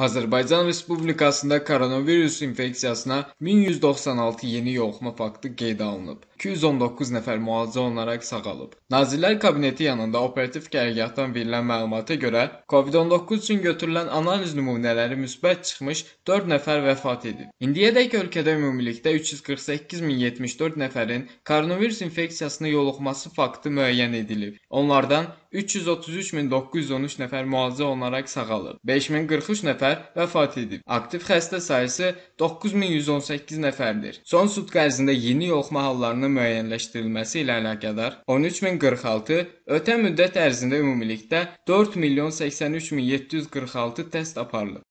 Azərbaycan Respublikasında koronavirus infeksiyasına 1196 yeni yoluxma faktı qeydə alınıb. 219 nəfər müalicə olunaraq sağalıb. Nazirlər Kabineti yanında operativ qərargahdan verilən məlumata görə COVID-19 üçün götürülən analiz nümunələri müsbət çıxmış 4 nəfər vəfat edib. İndiyədək ölkədə ümumilikdə 348074 nəfərin koronavirus infeksiyasına yoluxması faktı müəyyən edilib. Onlardan 333.913 nəfər müalicə olunaraq sağalıb, 5043 nəfər vəfat edib. Aktiv xəstə sayı 9118 nəfərdir. Son sutka ərzində yeni yoluxma hallarının müəyyənləşdirilməsi ilə əlaqədar 13046, ötən müddət ərzində ümumilikdə 4 milyon 83746 test aparılıb.